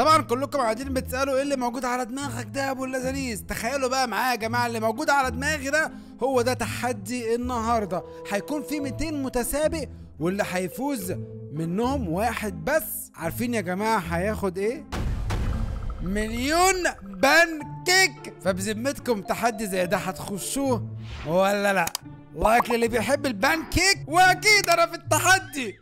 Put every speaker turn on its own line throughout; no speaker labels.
طبعا كلكم قاعدين بتسالوا ايه اللي موجود على دماغك ده ابو اللزانيز تخيلوا بقى معايا يا جماعه اللي موجود على دماغي ده هو ده تحدي النهارده هيكون في 200 متسابق واللي هيفوز منهم واحد بس عارفين يا جماعه هياخد ايه مليون بانكيك فبذمتكم تحدي زي ده هتخشوه ولا لا لايك للي بيحب البانكيك واكيد انا في التحدي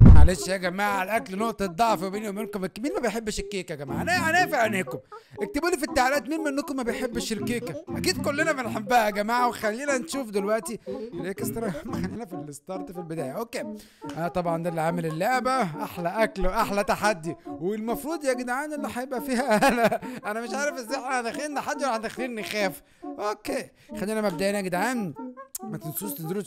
معلش يا جماعه الاكل نقطه ضعف بيني وبينكم مين ما بيحبش الكيكه يا جماعه انا انا في عينيكم اكتبوا لي في التعليقات مين منكم ما بيحبش الكيكه اكيد كلنا بنحبها يا جماعه وخلينا نشوف دلوقتي الاكسترا معانا في الستارت في البدايه اوكي انا آه، طبعا ده اللي عامل اللعبه احلى اكل واحلى تحدي والمفروض يا جدعان اللي هيبقى فيها انا انا مش عارف ازاي احنا داخلين نحدي ولا داخلين نخاف اوكي خلينا مبدئيا يا جدعان ما تنسوش تنزلوا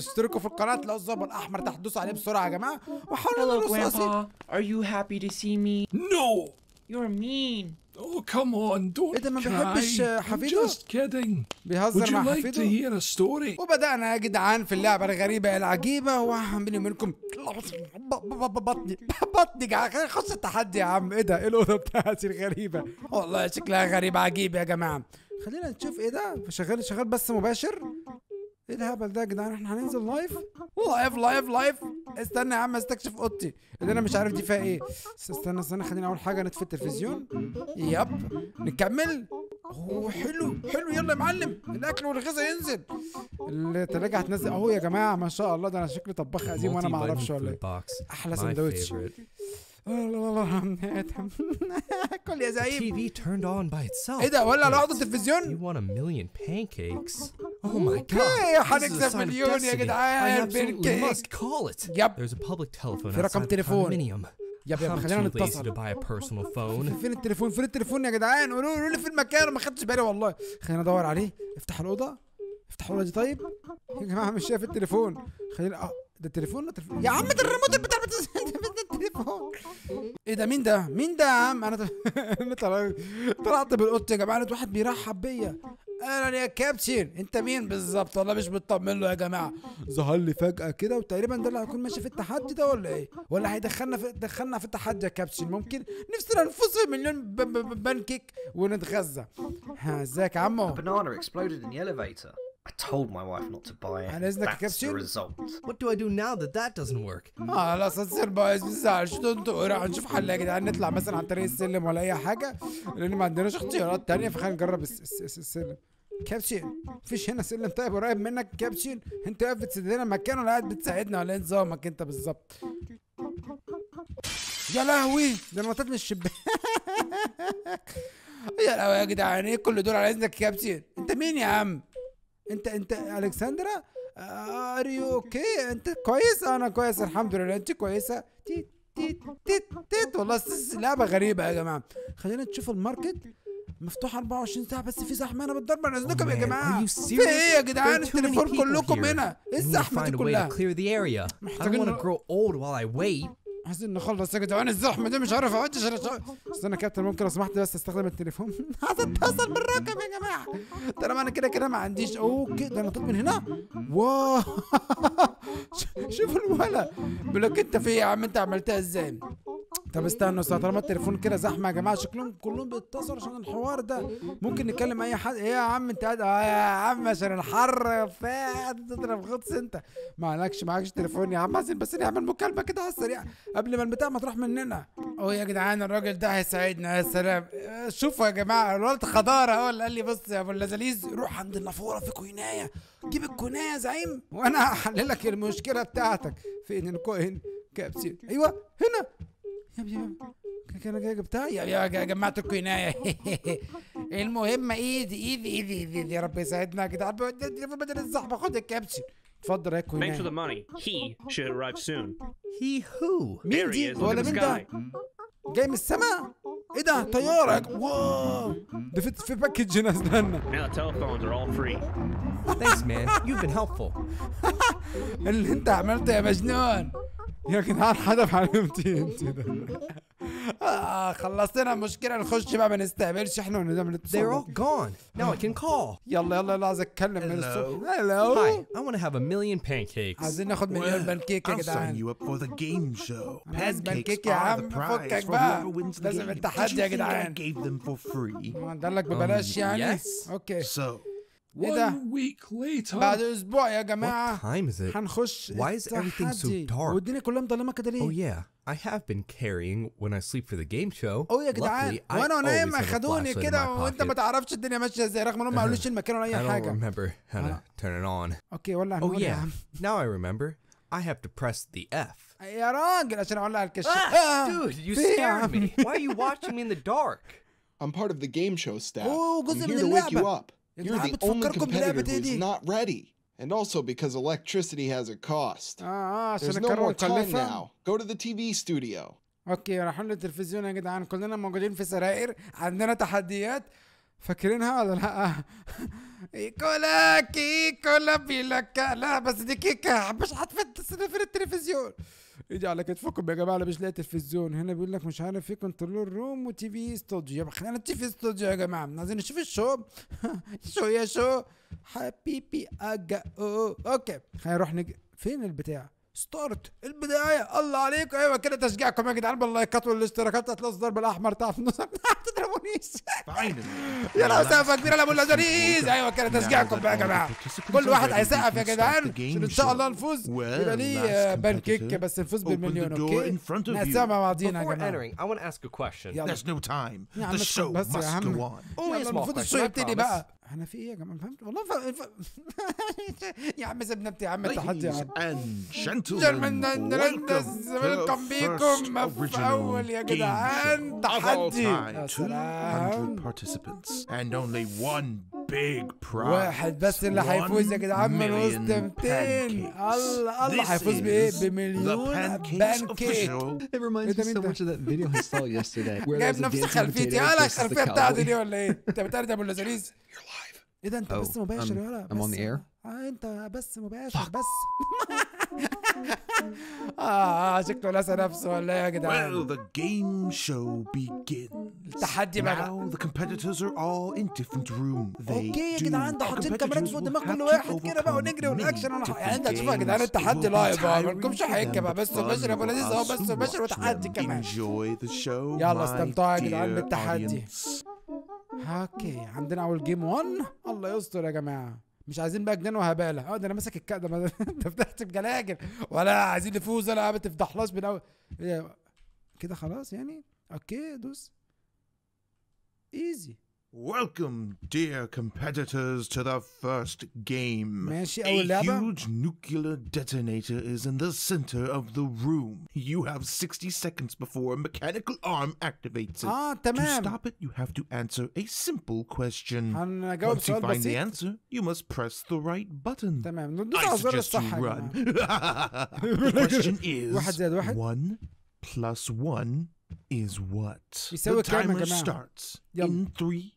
تشتركوا في القناه لو الزر الاحمر تحت دوسوا عليه بسرعه يا جماعه وحاولوا Hello grandpa are you happy to see me no you're mean Oh come on don't ايه I'm ما بيحبش حفيده just kidding بيهزر مع حفيده like to hear a story وبدانا يا جدعان في اللعبه الغريبه العجيبه وبيني منكم بطني بطني خش التحدي يا عم ايه ده ايه الاوضه بتاعتي الغريبه والله شكلها غريب عجيب يا جماعه خلينا نشوف ايه ده شغال شغال بس مباشر ايه الهبل ده يا جدعان احنا هننزل لايف لايف لايف لايف استنى يا عم استكشف اوضتي اللي انا مش عارف دي فيها ايه استنى استنى خليني اول حاجه نطفي التلفزيون يب نكمل اوه حلو حلو يلا يا معلم الاكل والغذاء ينزل التلاجة هتنزل اهو يا جماعه ما شاء الله ده انا شكلي طباخ قديم وانا ما اعرفش ولا ايه
احلى سندوتش
اكل يا زعيم TV
turned on by itself. ايه ده ولا لحظه التلفزيون؟ You want a million pancakes? Oh my god. هنكسب مليون يا جدعان pancakes. must call it. Yep. There's a public telephone في رقم تليفون. يب ابني خلينا نتصل فين
التليفون فين التليفون يا جدعان قولوا قولوا لي في المكان ما خدتش بالي والله خلينا ادور عليه افتح الاوضه افتح الاوضه دي طيب يا جماعه مش شايف التليفون خلينا اه ده التليفون ده يا عم ده الريموت بتاع ايه ده مين ده مين ده يا عم انا طلعت بالقط يا جماعه لقيت واحد بيرحب بيا اهلا يا كابتن انت مين بالظبط والله مش مطمن له يا جماعه ظهر لي فجاه كده وتقريبا ده اللي هيكون ماشي في التحدي ده ولا ايه ولا هيدخلنا في دخلنا في التحدي يا كابتن ممكن نفسنا نفوز في مليون بانكيك ونتغذى ازيك يا عمو
I told my wife not to buy it. That's the result.
What do I do now that that doesn't work? خلاص آه، الأساس بايظ مزعلش تنطق نشوف حل يا جدعان نطلع مثلا عن طريق السلم ولا أي حاجة لأن ما عندناش اختيارات ثانيه فخلينا نجرب السلم كابتن مفيش هنا سلم طيب قريب منك كابتن انت واقف بتسد لنا مكان ولا قاعد بتساعدنا ولا ايه نظامك انت بالظبط يا لهوي ده انا من الشباك يا لهوي يا جدعان ايه كل دول على اذنك يا كابتن انت مين يا عم انت انت الكسندرا ار يو اوكي انت كويسه انا كويس الحمد لله انت كويسه تيت تيت تيت تيت والله لعبه غريبه يا جماعه خلينا نشوف الماركت مفتوح 24 ساعه بس في زحمه انا بتضرب على اذنكم يا جماعه في ايه يا جدعان التليفون كلكم هنا ايه الزحمه دي
كلها محتاجين
عايزين نخلص يا جدعان الزحمه دي مش عارف اودي استنى يا كابتن ممكن لو سمحت بس استخدم التليفون هتتصل بالرقم يا جماعه ترى انا كده كده ما عنديش اوكي ده انا طب من هنا واو شوف الولا بيقول لك انت في يا عم انت عملتها ازاي طب استنوا استنى طالما التليفون كده زحمه يا جماعه شكلهم كلهم بيتصلوا عشان الحوار ده ممكن نتكلم اي حد ايه يا عم انت قاعد آه يا عم عشان الحر يا قاعد تضرب غطس انت معلكش معكش تليفون يا عم عايزين بس نعمل مكالمه كده على السريع قبل ما البتاع ما تروح مننا او يا جدعان الراجل ده هيساعدنا يا سلام شوفوا يا جماعه الولد خضاره هو اللي قال لي بص يا ابو اللذاليز روح عند النافوره في كوينايه جيب الكوينايه يا زعيم وانا هحل لك المشكله بتاعتك في ان الكوين كابسين ايوه هنا يا جماعه الكنايه المهم ايدي ايدي ايدي ايدي يا رب يساعدنا يا جدعان بدل الزحمه خد الكبسه اتفضل يا كوينايه Thanks for
the money. He should arrive soon. He who? مين دي ولا مين ده؟
جاي من السماء؟ ايه ده طيارة واو ده في في باكج هنا استنى. Now telephones are all free. Thanks man. You've been helpful. اللي انت عملته يا مجنون. يا جدعان حدا في حبيبتي انت ده آه، خلصنا المشكله نخش بقى ما نستقبلش احنا ونعمل They're all gone. Now I can call. يلا يلا لا عايز اتكلم من الصبح Hi,
I want to have a million pancakes. عايزين ناخد مليون بانكيك يا I'll sign جدعان you up for the game show. Pancakes يا are the عم prize فكك for whoever بقى wins the لازم game. Did you التحدي يا think I جدعان gave them for free? لك ببلاش um, يعني yes. اوكي So, One week later بعد اسبوع
يا جماعه What time is it? هنخش Why is everything so dark? والدنيا كلها مضلمه كده ليه؟ Oh
yeah, I have been carrying when I sleep for the game show. Oh يا جدعان وانا نايم خدوني كده وانت ما تعرفش
الدنيا ماشيه ازاي رغم انهم ما قالوش المكان ولا اي حاجه. I don't remember
how to turn it on. اوكي والله Oh yeah, now I remember. I have to press the F.
يا راجل عشان اقول الكش. Ah, dude, you scared
me. Why are you watching me in the dark? I'm part of the game show staff. Oh, I'm here to wake you up. You're the only competitor who's not ready. And also because electricity has a cost.
اه اه There's no more time now.
Go to the TV studio.
اوكي رايحين للتلفزيون يا جدعان كلنا موجودين في سراير عندنا تحديات فاكرينها ولا لا؟ كولا كيكولا بيلا لا بس دي كيكه مش هتفتح في التلفزيون اجي على كتفكم يا جماعه مش لاقي تلفزيون هنا بيقول لك مش عارف في كنترول روم وتي في استوديو يبقى خلينا تي في استوديو يا جماعه عايزين نشوف الشو شو يا شو حبيبي اجا اوكي خلينا نروح نج... فين البتاع ستارت البدايه الله عليكم ايوه كده تشجيعكم يا جدعان باللايكات والاشتراكات هتلاقي الضرب الاحمر تحت في النص ما تضربونيش
يا لو سقفه كبيره
لابو اللزانيز ايوه كده تشجيعكم بقى يا جماعه كل واحد هيسقف يا جدعان ان شاء الله نفوز يبقى ليه بان كيك بس نفوز بالمليون اوكي نقسمها مع بعضينا يا جماعه
يلا no time. The show must الشو يبتدي بقى
انا في ايه يا جماعه فهمت والله ف... ف... يا عم سيبنا يا عم التحدي يا
عم جنتلمان ويلكم بيكم في اول يا جدعان تحدي and only one big prize. واحد بس اللي هيفوز يا جدعان من وسط 200 الله الله هيفوز بايه بمليون بانكيك It reminds إيه me so
much of that video I saw yesterday جايب نفس خلفيتي انا آه، الخلفيه بتاعتي دي ولا ايه؟ انت بتعرف ولا زريز؟ You're lying. ايه ده انت oh, بس مباشر يلا ولا I'm on the air آه، انت بس مباشر بس اه شكله لسه نفسه ولا ايه يا جدعان Well the
game show begins التحدي بقى Now the competitors are all in different rooms They اوكي يا جدعان ده حاطين كاميرات في دماغ كل واحد كده بقى ونجري والاكشن انا يعني انت هتشوف يا جدعان التحدي لايف ما لكمش حكه بقى بس مباشر يا ابو لذيذ اهو بس مباشر وتحدي كمان يلا استمتعوا يا جدعان بالتحدي
اوكي عندنا اول جيم 1 الله يستر يا جماعه مش عايزين بقى جنان وهباله اه ده انا ماسك الكأس ده انت فتحت بجلاجل ولا عايزين نفوز ولا ما من اول إيه، كده خلاص يعني اوكي دوس
ايزي Welcome, dear competitors, to the first game. A huge nuclear detonator is in the center of the room. You have 60 seconds before a mechanical arm activates it. Ah, tamam. To stop it, you have to answer a simple question. Uh, Once you find the answer, you must press the right button. تمام. I suggest you run. the question is, one plus one is what? The timer starts
in three,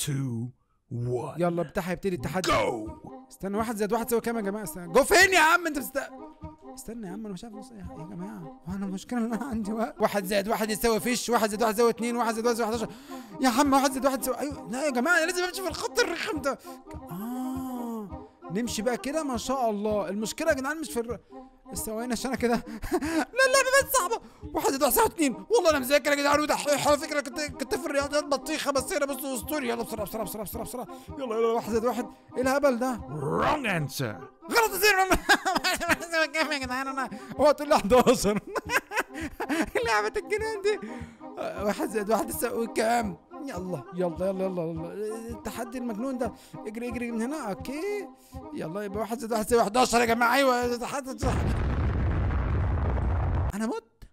2 1 يلا بتاع هيبتدي التحدي جو استنى واحد زائد واحد سوى كام يا جماعه استنى جو فين يا عم انت بست... استنى يا عم انا مش عارف ايه. يا جماعه انا المشكله ان انا عندي وقت واحد زائد واحد يساوي فيش واحد زائد واحد يساوي اثنين واحد زائد واحد يساوي 11 يا عم واحد زائد واحد يساوي ايوه لا يا جماعه انا لازم امشي في الخط الرخم ده اه نمشي بقى كده ما شاء الله المشكله يا جدعان مش في الر... استوينا عشان كده لا لا بقت صعبه واحد يضيع ساعه اثنين والله انا مذاكر يا جدعان وده على فكره كنت كنت في الرياضيات بطيخه بس انا بص اسطوري يلا بسرعه بسرعه بسرعه بسرعه بسرعه يلا يلا واحد زائد واحد ايه الهبل ده؟
رونج انسر
غلط زيرو كيف يا جدعان انا هو طلع
دوسر
لعبه الجنان دي واحد زائد واحد يساوي كام؟ يلا يلا يلا يلا التحدي المجنون ده اجري اجري من هنا اوكي يلا يبقى واحد زائد واحد زائد 11 يا جماعه ايوه التحدي انا مت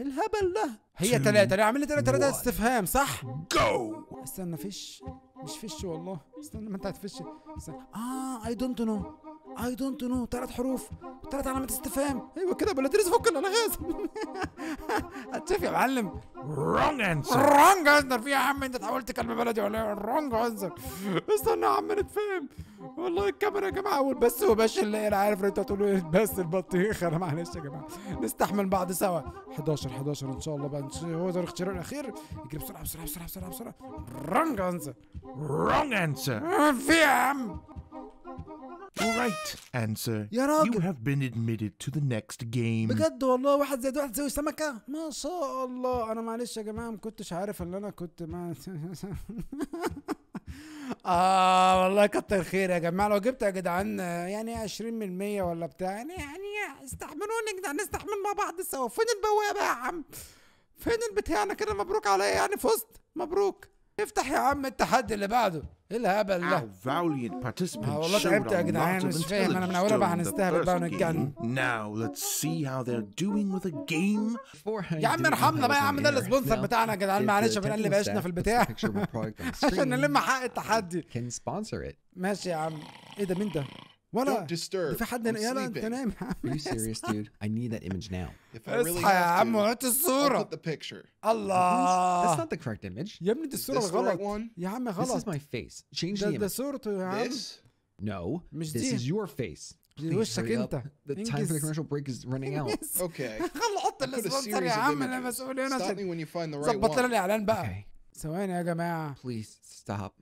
الهبل ده هي تلاتة انا عامل لي تلاتة استفهام صح؟ جو استنى فيش مش فيش والله استنى ما انت هتفش استنى. اه اي دونت نو اي دونت نو تلات حروف تلات علامات استفهام ايوه كده بلا تدرس فك الالغاز هتشوف يا معلم
رونج انسر رونج
انسر في يا عم انت تحاول تكلم بلدي ولا رونج إيه؟ انسر استنى يا عم نتفهم والله الكاميرا يا جماعه بس وباش اللي انا عارف ان انت هتقولوا ايه بس البطيخ انا معلش يا جماعه نستحمل بعض سوا 11 11 ان شاء الله بقى هو ده الاختيار الاخير اجري بسرعه بسرعه بسرعه بسرعه بسرعه رونج انسر
رونج انسر في
يا عم
Right answer. يا راجل. You have been admitted to the next game. بجد
والله واحد زائد واحد زي سمكة ما شاء الله أنا ما معلش يا جماعه ما كنتش عارف ان انا كنت ما اه والله كتر خير يا جماعه لو جبت يا جدعان يعني 20% ولا بتاع يعني يعني استحملوني يا جدعان نستحمل مع بعض سوا فين البوابه يا عم فين البتاع انا كده مبروك عليا يعني فزت مبروك افتح يا عم التحدي اللي بعده ايه الهبل ده
آه والله تعبت يا جدعان مش فاهم انا من اولها بقى هنستهبل بقى ونتجنن يا عم ارحمنا بقى يا عم ده السبونسر بتاعنا يا جدعان معلش اللي عيشنا في البتاع
عشان نلم حق التحدي ماشي يا عم ايه ده مين ده What Don't disturb. في حد نقيانة انت نايم Are you serious dude? I need that image now. If I really اصحى يا have عم to, هات I'll put الصورة the picture.
That's الله not the correct
image. يا ابني دي الصورة This the right الغلط one? يا عم This is غلط my face. Change ده the ده image. صورته يا عم This? No, مش this دي. is your face. دي Please وشك hurry up. انت. The time for the انجز. commercial break is running out. انجز. Okay. خلصت I put a السبونسر يا series of عم انا images. مسؤول هنا Stop me عشان when you find the right one. ظبط لنا one. الاعلان بقى Okay, ثواني يا جماعة please stop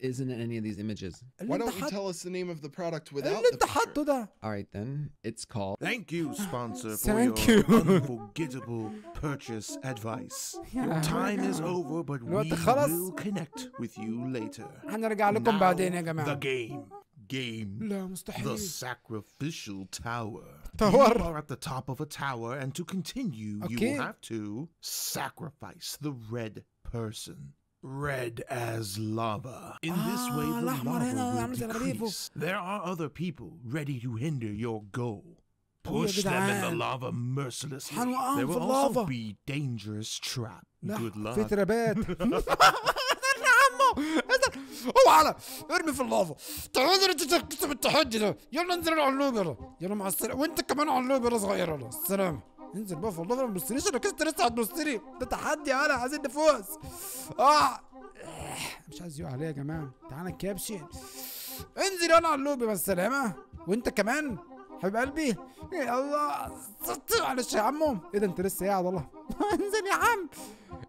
isn't in any of these images. Why don't you
tell us the name of the product without the picture? All right, then. It's called... Thank you, sponsor, for Thank your you. unforgettable purchase advice. Your time is over, but we will connect with you later. Now the game. game. The sacrificial tower. tower. You are at the top of a tower, and to continue, okay. you will have to sacrifice the red person red as lava. In this ah, way, the lava will decrease. There are other people ready to hinder your goal. Push them in the lava mercilessly. There will also be dangerous trap. Ah, Good luck. في
ترابات. ارمي في اللافا يلا انزل على يلا مع وانت كمان على صغير السلام انزل بقى والله ما تبصليش انا كنت لسه هتبصلي ده تحدي انا عايزين نفوز اه إيه، مش عايز يقع عليا يا جماعه تعالى الكبشي انزل انا على اللوبي بالسلامه وانت كمان حبيب قلبي يا الله معلش يا عمو ايه ده انت لسه قاعد والله انزل يا عم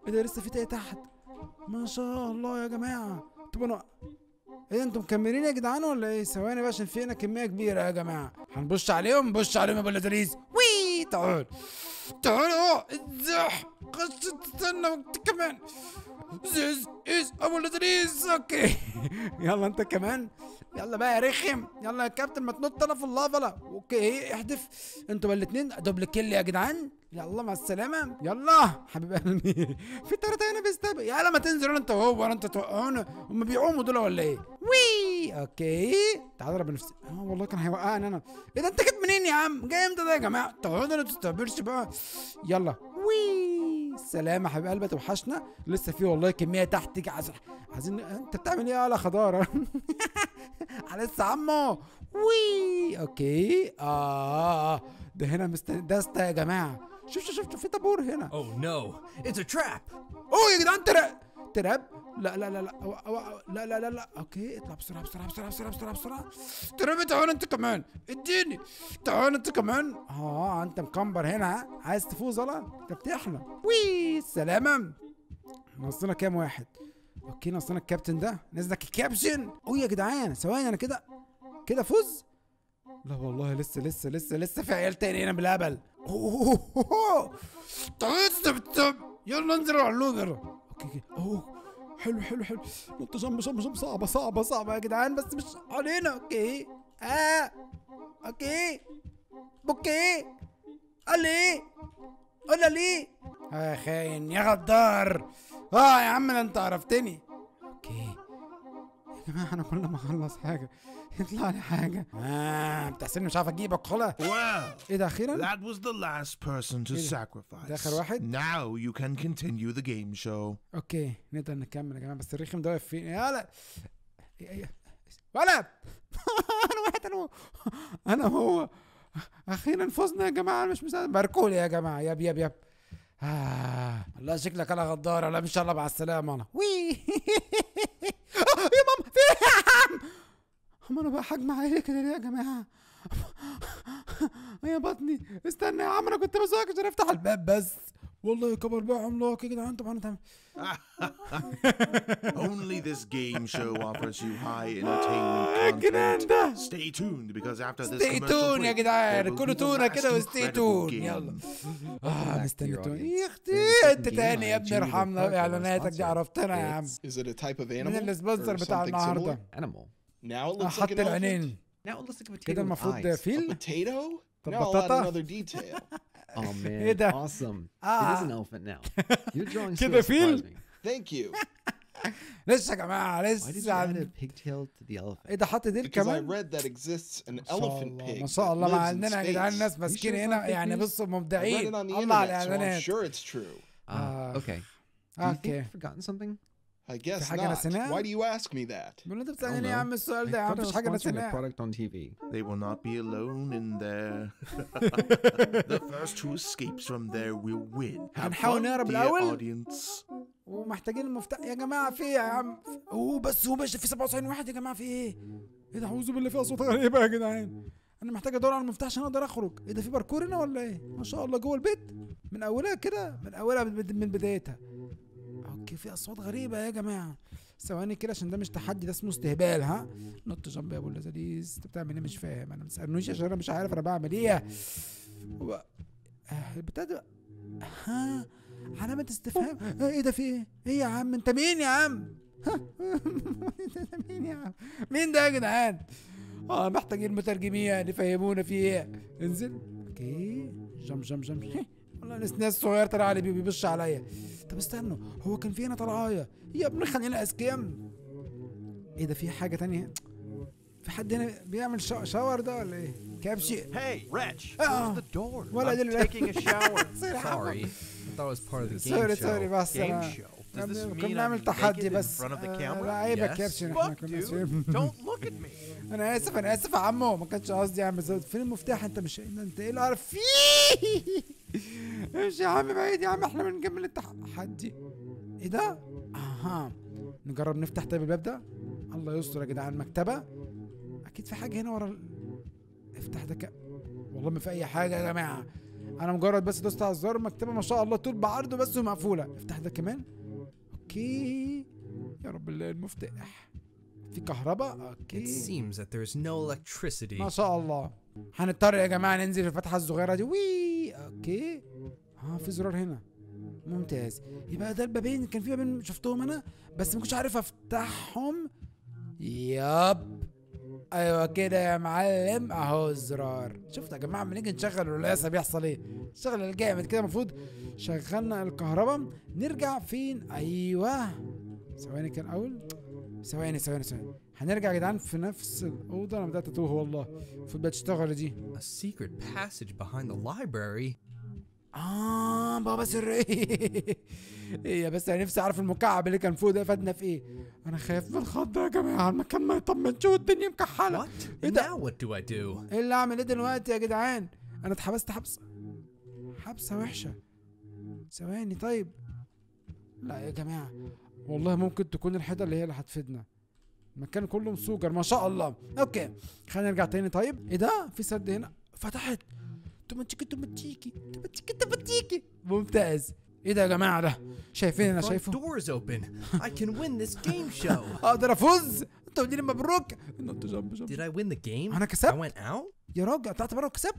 ايه ده لسه في تايه تحت ما شاء الله يا جماعه طب انا ايه انتوا مكملين يا جدعان ولا ايه ثواني بقى عشان في هنا كميه كبيره يا جماعه هنبش عليهم بش عليهم يا ابو الادريس تعال تعال اه انزح خش تستنى وانت كمان زيز ايز ابو الادريس اوكي يلا انت كمان يلا بقى يا رخم يلا يا كابتن ما تنط انا في اللافا اوكي احدف انتوا بقى الاتنين دبل كيل يا جدعان يلا مع السلامه يلا حبيب قلبي في تاني هنا بيستقبل يلا ما تنزل انت وهو ولا انت توقعونا هم بيعوموا دول ولا ايه وي اوكي تعالى اضرب نفسي اه والله كان هيوقعني انا ايه ده انت كنت منين يا عم جاي امتى ده يا جماعه تقعدوا ما تستقبلش بقى يلا وي سلامة حبيب قلبي توحشنا لسه في والله كميه تحت عايزين عايزين انت بتعمل ايه يا خضاره على لسه عمو وي اوكي اه, آه،, آه. ده هنا مست... ده يا جماعه شوف شوف شوف في طابور هنا اوه نو اتس ا تراب اوه يا جدعان تراب تراب لا لا لا لا لا لا لا اوكي اطلع بسرعه بسرعه بسرعه بسرعه بسرعه بسرعه تراب تعال انت كمان اديني تعال انت كمان اه انت مكمبر هنا عايز تفوز ولا بتحلم وي سلاما ناقصنا كام واحد اوكي ناقصنا الكابتن ده نزلك الكابتن اوه يا جدعان ثواني انا كده كده فوز لا والله لسه لسه لسه لسه في عيال تاني هنا بالهبل طيب، يلا انزل على لوبر اوكي اوكي اوه حلو حلو حلو نط شم شم جنب صعبه صعبه صعبه يا جدعان بس مش علينا اوكي اه اوكي اوكي الي قول لي يا خاين يا غدار اه يا عم انت عرفتني اوكي يا جماعه احنا كل ما اخلص حاجه يطلع لي حاجه اه بتحسبني مش عارف اجيبك خلا واو ايه ده اخيرا That was the last
person to إيه sacrifice. ده اخر واحد Now you can continue the game show.
اوكي نقدر نكمل يا جماعه بس الرخم ده واقف فين لا. ولا انا واحد انا هو انا هو اخيرا فزنا يا جماعه مش مصدق باركولي يا جماعه ياب ياب ياب آه. الله شكلك انا غدار لا مش الله مع السلامه انا وي عمر انا بقى حجم عالي كده ليه يا جماعه يا بطني استنى يا عم انا كنت بسوق عشان افتح الباب بس والله يا كبر بقى عملاق يا جدعان انتوا انا
Only this game show offers you high entertainment content. Stay tuned because after this Stay tuned يا جدعان كله تونه كده وستي تون يلا اه مستني تون يا اختي انت تاني يا ابني ارحمنا اعلاناتك دي عرفتنا يا عم Is it a type of animal? من السبونسر بتاع النهارده animal Now it ah, looks like an elephant. Now it looks like a potato. كده with المفروض A potato? Now I'll add another detail.
Oh man, Awesome. Ah. It is an elephant now. You're so كده فيل؟
surprise Thank you.
لسه يا Why did you add a um, pigtail to the elephant? ايه ده حاطط Because I read
that exists an elephant pig. ما شاء that الله ما lives in عندنا يا جدعان ناس ماسكين هنا يعني بصوا I read مبدعين it on the الله على internet, I'm sure it's true. Ah. Uh, okay.
Do you think I've forgotten something?
I guess not. Why do you ask me that? I انت
بتسألني يا عم السؤال ده يا عم مفيش حاجة نسيناها.
product on TV. They will not be alone in there. the first who escapes from there will win. هنحاول fun, الأول. audience.
ومحتاجين المفتاح يا جماعة في إيه يا عم؟ اوه بس هو ماشي في 97 واحد يا جماعة في ايه؟ ايه ده اعوذ بالله في اصوات غريبة يا
جدعان.
انا محتاج ادور على المفتاح عشان اقدر اخرج ايه ده في باركور هنا ولا ايه ما شاء الله جوه البيت من اولها كده من اولها من بدايتها اوكي في اصوات غريبه يا جماعه ثواني كده عشان ده مش تحدي ده اسمه استهبال ها نط جنب يا ابو اللذيذ انت بتعمل ايه مش فاهم انا ما تسالنيش عشان انا مش عارف انا بعمل ايه ابتدى آه، ها علامة استفهام ايه ده في ايه؟ ايه يا عم انت مين يا عم؟
مين يا عم؟
مين ده يا جدعان؟ اه محتاجين مترجمين يفهمونا في ايه؟ انزل اوكي جم جم جم والله ناس ناس صغير طلع علي بيبش عليا طب استنوا هو كان فينا هنا طلعايه يا ابني خلينا اسكيم ايه ده في حاجه تانية في حد هنا بيعمل شا... شاور ده ولا ايه كابشي هاي راتش ولا دي اللي شاور سوري سوري سوري بس انا كنا بنعمل تحدي بس لا عيبك يا كابشن احنا
كنا
انا اسف انا اسف يا عمو ما كانش قصدي اعمل زود فين المفتاح انت مش انت ايه اللي عارف فيه امشي يا عم بعيد يا عم احنا بنكمل التحدي ايه ده؟ اها نجرب نفتح طيب الباب ده الله يستر يا جدعان مكتبه اكيد في حاجه هنا ورا ال... افتح ده ك... والله ما في اي حاجه يا جماعه انا مجرد بس دوست على الزرار المكتبه ما شاء الله طول بعرضه بس ومقفوله افتح ده كمان اوكي يا رب الله المفتاح في كهرباء اوكي It seems
that there is no electricity. ما شاء
الله هنضطر يا جماعه ننزل الفتحه الصغيره دي وي اوكي اه في زرار هنا ممتاز يبقى ده البابين كان في بابين شفتهم انا بس ما كنتش عارف افتحهم ياب ايوه كده يا معلم اهو الزرار شفت يا جماعه لما نيجي نشغل الرئاسه بيحصل ايه الشغل الجامد كده المفروض شغلنا الكهرباء نرجع فين ايوه ثواني كان اول ثواني ثواني ثواني هنرجع يا جدعان في نفس الاوضه انا بدات اتوه والله المفروض بقى تشتغل دي A secret
passage behind the library اه
بابا سرية إيه يا بس انا نفسي اعرف المكعب اللي كان فوق ده فادنا في ايه انا خايف من الخط ده يا جماعه المكان ما يطمنش والدنيا مكحله ايه ده
what do I do
ايه اللي اعمل ايه دلوقتي يا جدعان انا اتحبست حبسه حبسه وحشه ثواني طيب لا يا جماعه والله ممكن تكون الحته اللي هي اللي هتفيدنا المكان كله مسوجر ما شاء الله اوكي خلينا نرجع تاني طيب ايه ده في سد هنا فتحت توماتيكي توماتيكي توماتيكي توماتيكي ممتاز ايه ده يا جماعه ده شايفين انا شايفه اقدر افوز انت قلت مبروك انت جنب جنب did I win the game انا كسبت I went out يا راجل طلعت بره وكسبت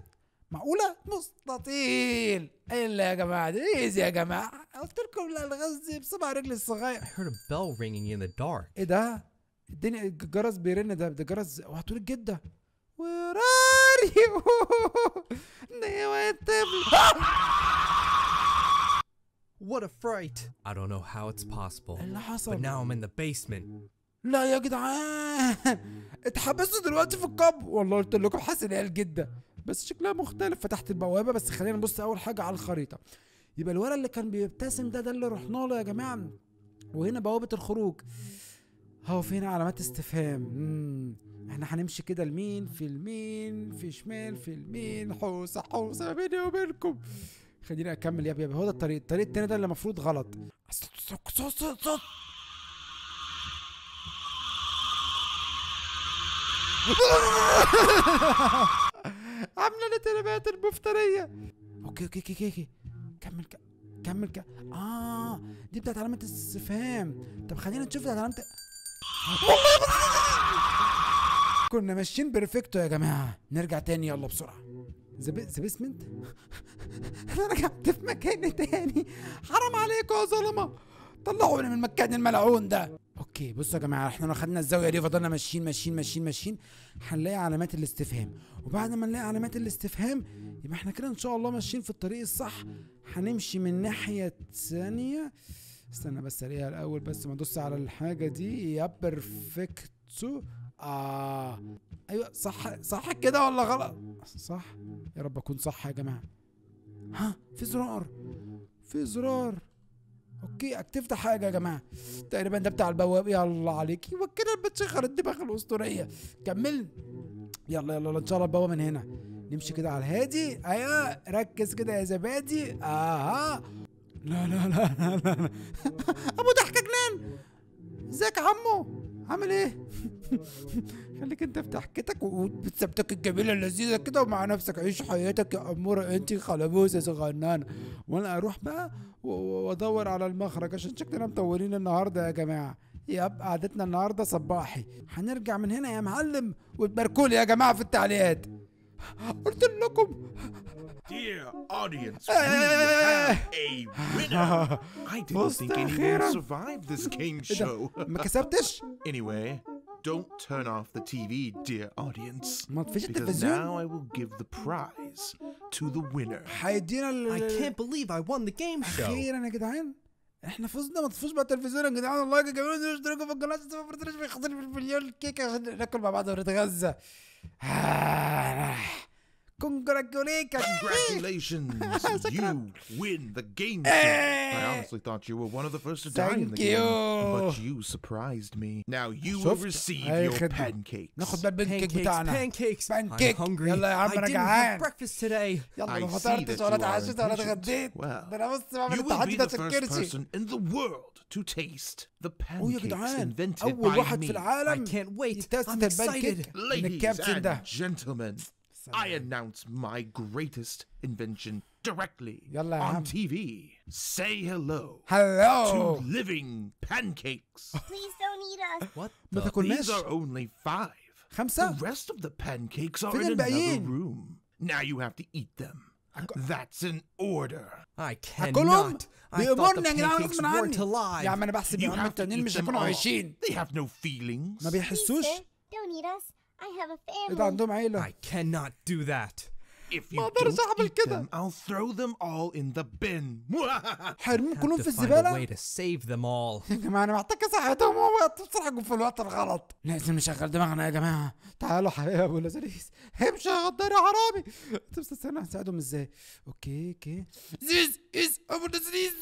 معقوله مستطيل الا يا جماعه ايزي يا جماعه قلت لكم لا الغاز بصبع رجلي الصغير I heard a bell ringing in the dark ايه ده الدنيا الجرس بيرن ده ده جرس وهتقول الجده Where are you? What a fright!
I don't know how it's possible. إيه اللي حصل. But now I'm in the basement.
لا يا جدعان اتحبسوا دلوقتي في القبو والله قلت لكم حاسس ان هي الجده بس شكلها مختلف فتحت البوابه بس خلينا نبص اول حاجه على الخريطه يبقى الولد اللي كان بيبتسم ده ده اللي رحنا له يا جماعه وهنا بوابه الخروج هو فين علامات استفهام مم. احنا هنمشي كده لمين في اليمين في شمال في اليمين حوسه حوسه بيني وبينكم خليني اكمل يا يابا هو ده الطريق الطريق التاني ده اللي المفروض غلط عامله لي تربات المفتريه اوكي اوكي اوكي اوكي كمل كمل كمل ك... اه دي بتاعت علامة استفهام طب خلينا نشوف بتاعت علامة كنا ماشيين بيرفكتو يا جماعة نرجع تاني يلا بسرعة ذا بيسمنت انا رجعت في مكان تاني حرام عليكم يا ظلمة طلعوني من المكان الملعون ده اوكي بصوا يا جماعه احنا لو خدنا الزاويه دي وفضلنا ماشيين ماشيين ماشيين ماشيين هنلاقي علامات الاستفهام وبعد ما نلاقي علامات الاستفهام يبقى احنا كده ان شاء الله ماشيين في الطريق الصح هنمشي من ناحيه ثانيه استنى بس الاقيها الاول بس ما ادوس على الحاجه دي يا بيرفكتو اه ايوه صح صح كده ولا غلط صح يا رب اكون صح يا جماعه ها في زرار في زرار اوكي اكتفت حاجه يا جماعه تقريبا ده بتاع البواب يلا عليكي وكده بتشخر الدماغ الاسطوريه كمل يلا يلا ان شاء الله البوابه من هنا نمشي كده على الهادي ايوه ركز كده يا زبادي اها لا لا لا لا, لا. ابو ضحكه جنان ازيك يا عمو عامل ايه خليك انت في ضحكتك وبتسبتك الجميله اللذيذه كده ومع نفسك عيش حياتك يا اموره انت يا صغنانه وانا اروح بقى وادور على المخرج عشان شكلنا مطولين النهارده يا جماعه ياب قعدتنا النهارده صباحي هنرجع من هنا يا معلم وتباركولي يا جماعه في التعليقات قلت لكم
Dear audience, we eh. have a winner. I didn't think anyone would survive this game eh, show. Anyway, don't turn off the TV, dear audience. because now I will give the prize to the winner. Uh, I can't believe I
won the game show. احنا فزنا ما بقى التلفزيون يا جدعان الله يا جماعه اشتركوا في القناه ما في كيكه عشان ناكل مع بعض ونتغذى.
Congratulations! you win the game. Hey. Eh. I honestly thought you were one of the first to Thank die in the you. game, but you surprised me. Now you will receive your pancakes. pancakes. Pancakes, pancakes. I'm hungry. I didn't have breakfast today. I see that you are Well, you will be the first person in the world to taste the oh, pancakes invented by me. I can't wait. I'm excited. Ladies and gentlemen. I announce my greatest invention directly on TV. Say hello. Hello to living pancakes. Please don't eat us. What? ما تاكلناش. These are only five. خمسة. The rest of the pancakes are in another room. Now you have to eat them. That's an order. I cannot. I thought the pancakes weren't alive. You have to eat them. متنين They have no feelings. Please, بيحسوش. Eh?
Don't eat us. I have a family.
I cannot do that. if you ما اقدر اعمل كده I'll throw them all in the bin حرمهم كلهم في الزبالة way to save them all يا جماعة انا محتاج اساعدهم هم
بتسرحوا في الوقت الغلط لازم نشغل دماغنا يا جماعة تعالوا يا ابو لازاريس امشي غدار يا حرامي طب استنى هنساعدهم ازاي اوكي اوكي زيز از ابو لازاريس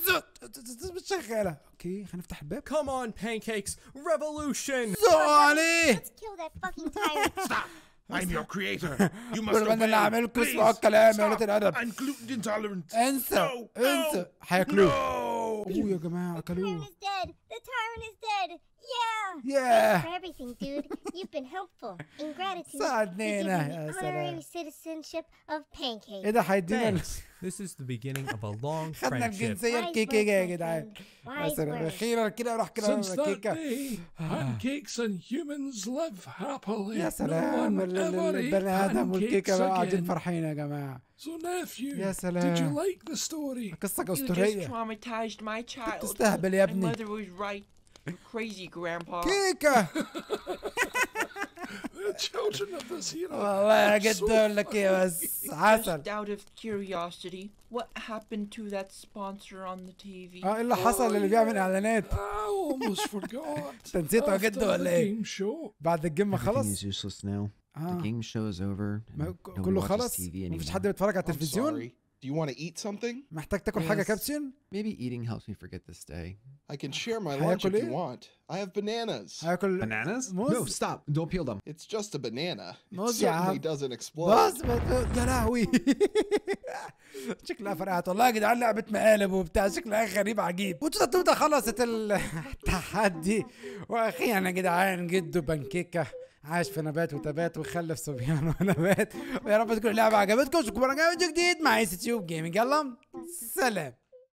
مش شغالة اوكي خلينا نفتح الباب Come on pancakes revolution زعلي Let's
kill that fucking tyrant I'm your creator. You must obey. please عامل I'm gluten intolerant. انسى no, no, no. The tyrant
is
dead. The tyrant is dead. Yeah. Yeah. Thanks for everything, dude. You've been helpful. In gratitude, we give you the honorary citizenship of pancake. Thanks. Thanks. This is the beginning of a long friendship. Since that day, ah. pancakes and humans live happily. يا سلام البني آدم والكيكة بقى قاعدين
فرحين يا جماعة.
So nephew, يا سلام. Did you like
the story? قصة أسطورية. You just
traumatized my child. تستهبل يا ابني. My mother was right. Crazy grandpa. Kika! The children of this era. والله قد اقول لك ايه بس عسل. Just out of curiosity, what happened to that sponsor on the TV? اه ايه اللي حصل اللي بيعمل اعلانات؟ almost forgot.
انت نسيته ولا ايه؟ بعد الجيم خلص؟ Everything is useless now. The game show is over. كله خلص؟ مفيش حد بيتفرج على التلفزيون؟
Do you want to eat something? محتاج تاكل حاجة Maybe eating helps me forget this day. I can share my lunch if you want. I have bananas. bananas? موز? No, stop. Don't peel them. It's just a banana. It certainly doesn't explode. موز
يا لهوي. شكلها فرقعت والله يا جدعان لعبة مقالب وبتاع شكلها غريب عجيب. وتوتا خلصت التحدي واخيرا يا جدعان جدو بنكيكة عاش في نبات وتبات وخلف صبيان ونبات ويا رب تكون اللعبه عجبتكم شكرا مره جديد مع اس جيمنج يلا سلام